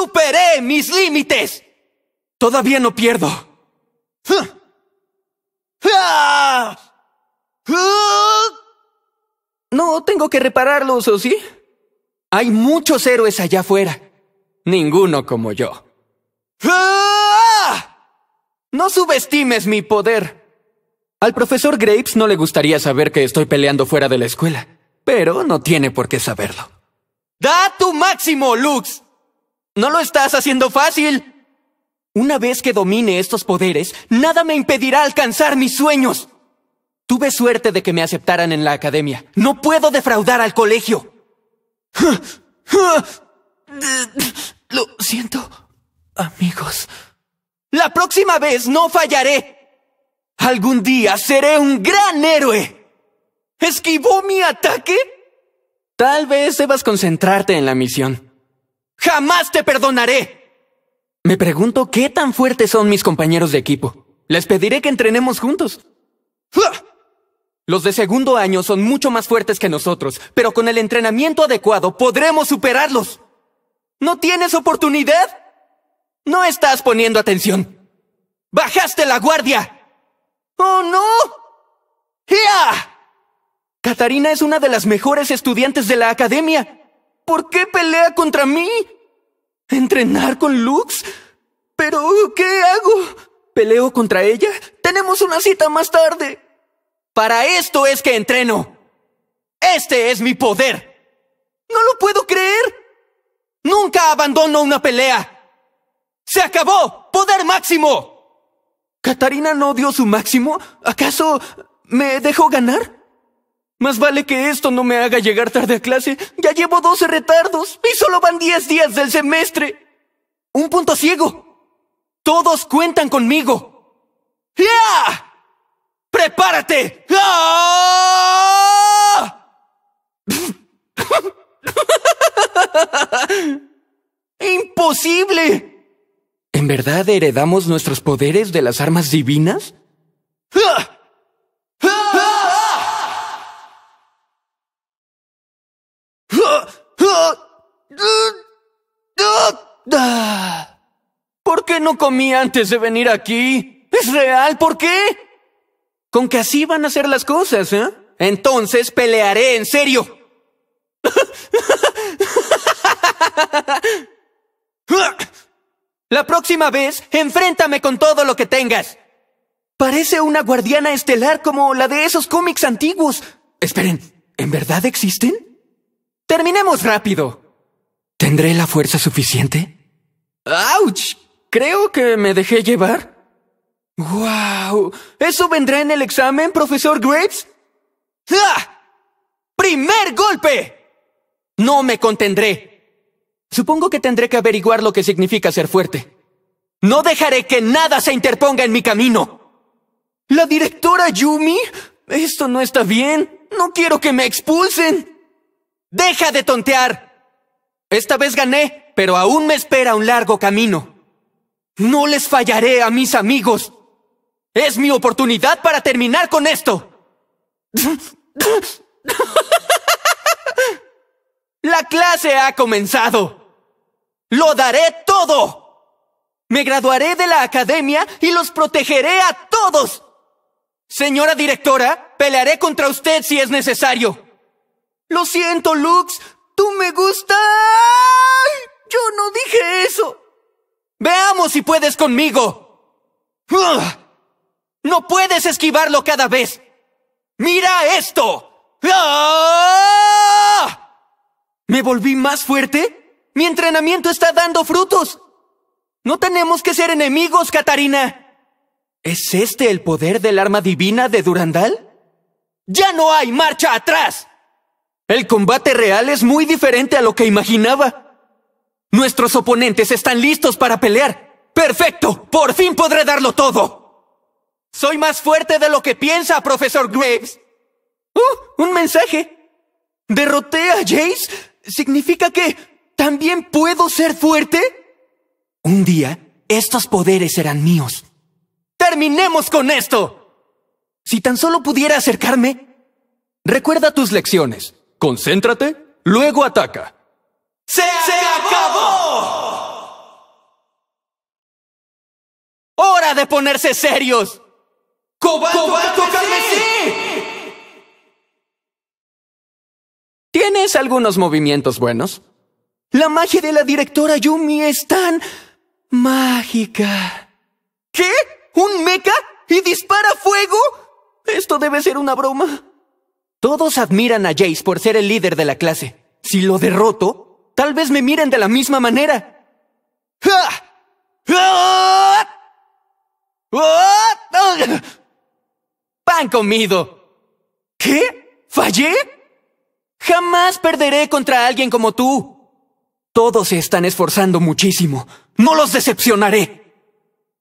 Superé mis límites. Todavía no pierdo. No tengo que repararlos, ¿o sí? Hay muchos héroes allá afuera. Ninguno como yo. No subestimes mi poder. Al profesor Grapes no le gustaría saber que estoy peleando fuera de la escuela, pero no tiene por qué saberlo. ¡Da tu máximo, Lux! ¡No lo estás haciendo fácil! Una vez que domine estos poderes, nada me impedirá alcanzar mis sueños. Tuve suerte de que me aceptaran en la academia. No puedo defraudar al colegio. Lo siento, amigos. La próxima vez no fallaré. Algún día seré un gran héroe. ¿Esquivó mi ataque? Tal vez debas concentrarte en la misión. ¡Jamás te perdonaré! Me pregunto qué tan fuertes son mis compañeros de equipo. Les pediré que entrenemos juntos. Los de segundo año son mucho más fuertes que nosotros, pero con el entrenamiento adecuado podremos superarlos. ¿No tienes oportunidad? No estás poniendo atención. ¡Bajaste la guardia! ¡Oh, no! ¡Ya! Katarina es una de las mejores estudiantes de la academia. ¿Por qué pelea contra mí? ¿Entrenar con Lux? ¿Pero qué hago? ¿Peleo contra ella? Tenemos una cita más tarde. Para esto es que entreno. Este es mi poder. No lo puedo creer. Nunca abandono una pelea. ¡Se acabó! ¡Poder máximo! ¿Catarina no dio su máximo? ¿Acaso me dejó ganar? Más vale que esto no me haga llegar tarde a clase. Ya llevo 12 retardos y solo van 10 días del semestre. Un punto ciego. Todos cuentan conmigo. ¡Ya! ¡Prepárate! ¡Ah! ¡Imposible! ¿En verdad heredamos nuestros poderes de las armas divinas? ¡Ah! Ah, ¿Por qué no comí antes de venir aquí? ¿Es real? ¿Por qué? Con que así van a ser las cosas, ¿eh? Entonces pelearé en serio. La próxima vez, enfréntame con todo lo que tengas. Parece una guardiana estelar como la de esos cómics antiguos. Esperen, ¿en verdad existen? Terminemos rápido. ¿Tendré la fuerza suficiente? ¡Auch! Creo que me dejé llevar. ¡Wow! ¿Eso vendrá en el examen, profesor Graves? ¡Primer golpe! No me contendré. Supongo que tendré que averiguar lo que significa ser fuerte. No dejaré que nada se interponga en mi camino. ¿La directora Yumi? Esto no está bien. No quiero que me expulsen. ¡Deja de tontear! Esta vez gané pero aún me espera un largo camino. No les fallaré a mis amigos. Es mi oportunidad para terminar con esto. La clase ha comenzado. Lo daré todo. Me graduaré de la academia y los protegeré a todos. Señora directora, pelearé contra usted si es necesario. Lo siento, Lux. Tú me gustas. Yo no dije eso. Veamos si puedes conmigo. No puedes esquivarlo cada vez. Mira esto. ¡Ah! ¿Me volví más fuerte? Mi entrenamiento está dando frutos. No tenemos que ser enemigos, Katarina. ¿Es este el poder del arma divina de Durandal? ¡Ya no hay marcha atrás! El combate real es muy diferente a lo que imaginaba. Nuestros oponentes están listos para pelear. ¡Perfecto! ¡Por fin podré darlo todo! Soy más fuerte de lo que piensa, profesor Graves. ¡Uh! ¡Un mensaje! ¿Derroté a Jace? ¿Significa que también puedo ser fuerte? Un día, estos poderes serán míos. ¡Terminemos con esto! Si tan solo pudiera acercarme. Recuerda tus lecciones. Concéntrate, luego ataca. ¡Se, acabó! ¡Hora de ponerse serios! ¡Cobalto, Cobalto ¿Tienes algunos movimientos buenos? La magia de la directora Yumi es tan... mágica. ¿Qué? ¿Un mecha? ¿Y dispara fuego? Esto debe ser una broma. Todos admiran a Jace por ser el líder de la clase. Si lo derroto, Tal vez me miren de la misma manera. ¡Pan comido! ¿Qué? ¿Fallé? Jamás perderé contra alguien como tú. Todos se están esforzando muchísimo. No los decepcionaré.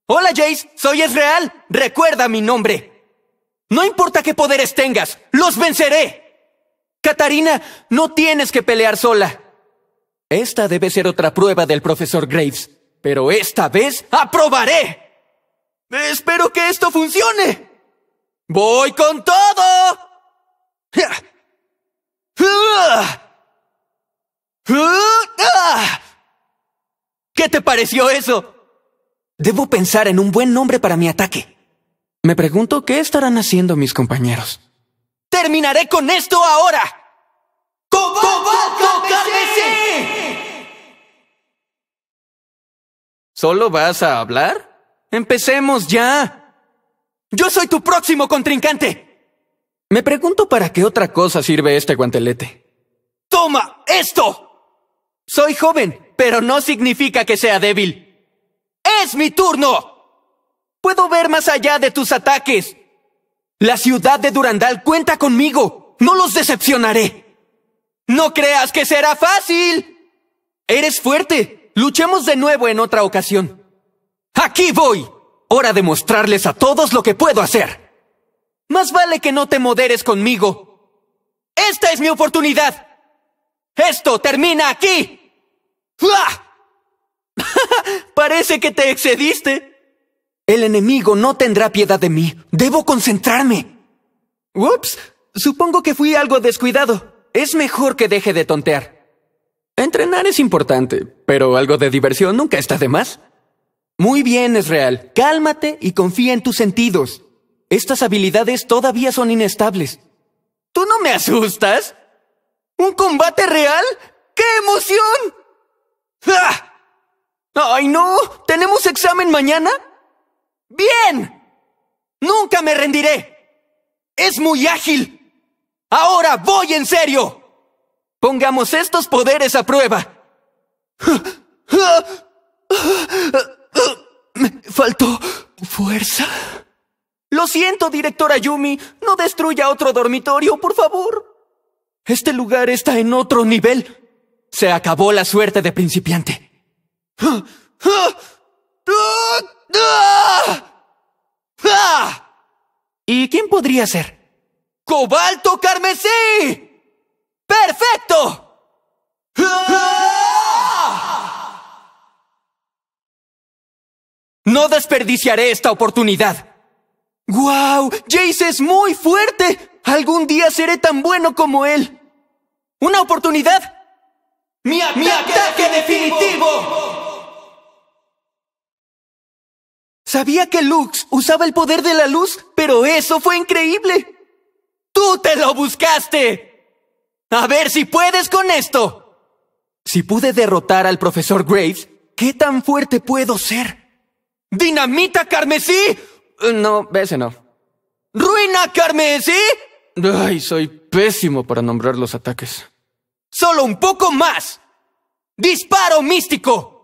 Hola Jace, soy Esreal. Recuerda mi nombre. No importa qué poderes tengas, los venceré. Katarina, no tienes que pelear sola. Esta debe ser otra prueba del profesor Graves, pero esta vez aprobaré. Espero que esto funcione. Voy con todo. ¿Qué te pareció eso? Debo pensar en un buen nombre para mi ataque. Me pregunto qué estarán haciendo mis compañeros. ¡Terminaré con esto ahora! ¿Solo vas a hablar? ¡Empecemos ya! ¡Yo soy tu próximo contrincante! Me pregunto para qué otra cosa sirve este guantelete. ¡Toma esto! Soy joven, pero no significa que sea débil. ¡Es mi turno! Puedo ver más allá de tus ataques. La ciudad de Durandal cuenta conmigo. No los decepcionaré. No creas que será fácil. Eres fuerte. Luchemos de nuevo en otra ocasión. Aquí voy. Hora de mostrarles a todos lo que puedo hacer. Más vale que no te moderes conmigo. Esta es mi oportunidad. Esto termina aquí. Parece que te excediste. El enemigo no tendrá piedad de mí. Debo concentrarme. Ups, supongo que fui algo descuidado. Es mejor que deje de tontear. Entrenar es importante, pero algo de diversión nunca está de más. Muy bien, es real. Cálmate y confía en tus sentidos. Estas habilidades todavía son inestables. ¿Tú no me asustas? ¿Un combate real? ¡Qué emoción! ¡Ah! ¡Ay, no! ¿Tenemos examen mañana? ¡Bien! ¡Nunca me rendiré! ¡Es muy ágil! Ahora voy en serio. Pongamos estos poderes a prueba. Me faltó fuerza. Lo siento, directora Yumi. No destruya otro dormitorio, por favor. Este lugar está en otro nivel. Se acabó la suerte de principiante. ¿Y quién podría ser? ¡Cobalto carmesí! ¡Perfecto! No desperdiciaré esta oportunidad. ¡Guau! ¡Wow! ¡Jace es muy fuerte! Algún día seré tan bueno como él. ¡Una oportunidad! ¡Mi, ataque definitivo! Sabía que Lux usaba el poder de la luz, pero eso fue increíble. Tú te lo buscaste. A ver si puedes con esto. Si pude derrotar al profesor Graves, ¿qué tan fuerte puedo ser? ¿Dinamita carmesí? Eh, no, ese no. ¿Ruina carmesí? Ay, soy pésimo para nombrar los ataques. Solo un poco más. Disparo místico.